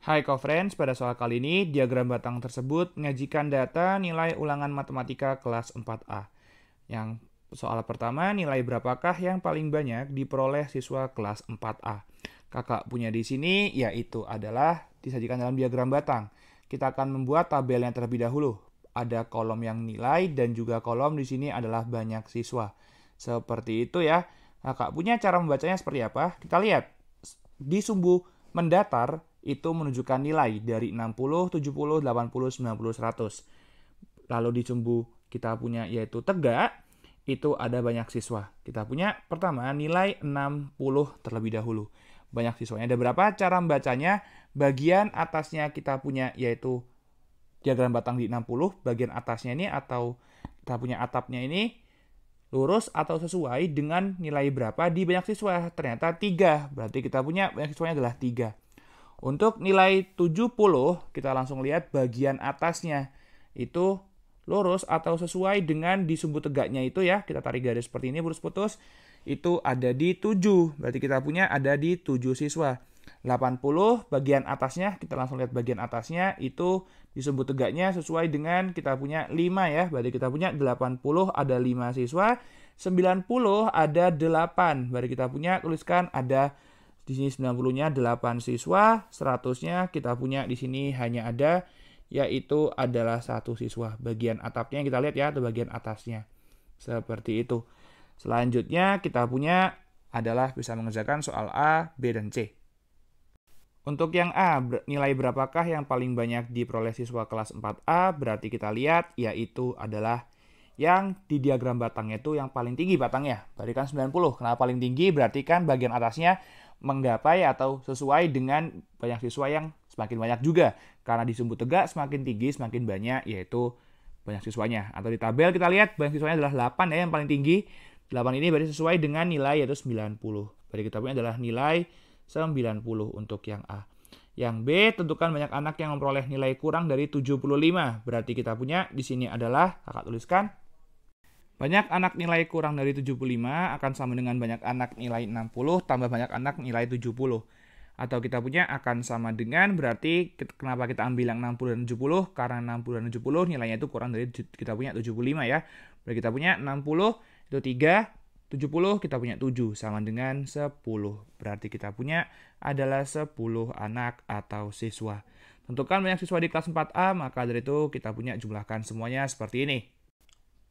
Hai co-friends, pada soal kali ini diagram batang tersebut menyajikan data nilai ulangan matematika kelas 4A. Yang soal pertama, nilai berapakah yang paling banyak diperoleh siswa kelas 4A? Kakak punya di sini yaitu adalah disajikan dalam diagram batang. Kita akan membuat tabelnya terlebih dahulu. Ada kolom yang nilai dan juga kolom di sini adalah banyak siswa. Seperti itu ya. Kakak punya cara membacanya seperti apa? Kita lihat. Di sumbu mendatar itu menunjukkan nilai dari 60, 70, 80, 90, 100. Lalu di sumbu kita punya yaitu tegak, itu ada banyak siswa. Kita punya pertama nilai 60 terlebih dahulu. Banyak siswanya ada berapa? Cara membacanya bagian atasnya kita punya yaitu diagram batang di 60, bagian atasnya ini atau kita punya atapnya ini lurus atau sesuai dengan nilai berapa di banyak siswa. Ternyata 3, berarti kita punya banyak siswanya adalah 3. Untuk nilai 70, kita langsung lihat bagian atasnya. Itu lurus atau sesuai dengan di sumbu tegaknya itu ya. Kita tarik garis seperti ini putus-putus. Itu ada di 7. Berarti kita punya ada di 7 siswa. 80 bagian atasnya kita langsung lihat bagian atasnya itu di sumbu tegaknya sesuai dengan kita punya 5 ya. Berarti kita punya 80 ada 5 siswa, 90 ada 8. Berarti kita punya tuliskan ada di sini 90-nya 8 siswa, 100-nya kita punya di sini hanya ada yaitu adalah satu siswa. Bagian atapnya kita lihat ya atau bagian atasnya. Seperti itu. Selanjutnya kita punya adalah bisa mengerjakan soal A, B, dan C. Untuk yang A, nilai berapakah yang paling banyak diperoleh siswa kelas 4A? Berarti kita lihat yaitu adalah yang di diagram batangnya itu yang paling tinggi batangnya. Berarti kan 90. Kenapa paling tinggi? Berarti kan bagian atasnya menggapai atau sesuai dengan banyak siswa yang semakin banyak juga. Karena di sumbu tegak semakin tinggi semakin banyak yaitu banyak siswanya. Atau di tabel kita lihat banyak siswanya adalah 8 ya yang paling tinggi. 8 ini berarti sesuai dengan nilai yaitu 90. Berarti kita punya adalah nilai 90 untuk yang A. Yang B tentukan banyak anak yang memperoleh nilai kurang dari 75. Berarti kita punya di sini adalah kakak tuliskan banyak anak nilai kurang dari 75 akan sama dengan banyak anak nilai 60 tambah banyak anak nilai 70. Atau kita punya akan sama dengan berarti kenapa kita ambil yang 60 dan 70? Karena 60 dan 70 nilainya itu kurang dari kita punya 75 ya. Berarti kita punya 60 itu 3, 70 kita punya 7 sama dengan 10. Berarti kita punya adalah 10 anak atau siswa. Tentukan banyak siswa di kelas 4A, maka dari itu kita punya jumlahkan semuanya seperti ini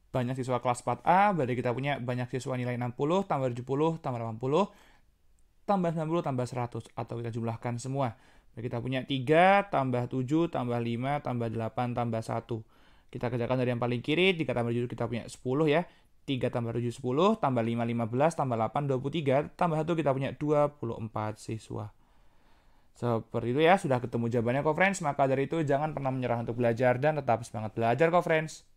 banyak siswa kelas 4A, berarti kita punya banyak siswa nilai 60, tambah 70, tambah 80, tambah 90, tambah 100, atau kita jumlahkan semua. Berarti kita punya 3, tambah 7, tambah 5, tambah 8, tambah 1. Kita kerjakan dari yang paling kiri, 3 tambah 7 kita punya 10 ya. 3 tambah 7, 10, tambah 5, 15, tambah 8, 23, tambah 1 kita punya 24 siswa. Seperti itu ya, sudah ketemu jawabannya kok friends, maka dari itu jangan pernah menyerah untuk belajar dan tetap semangat belajar kok friends.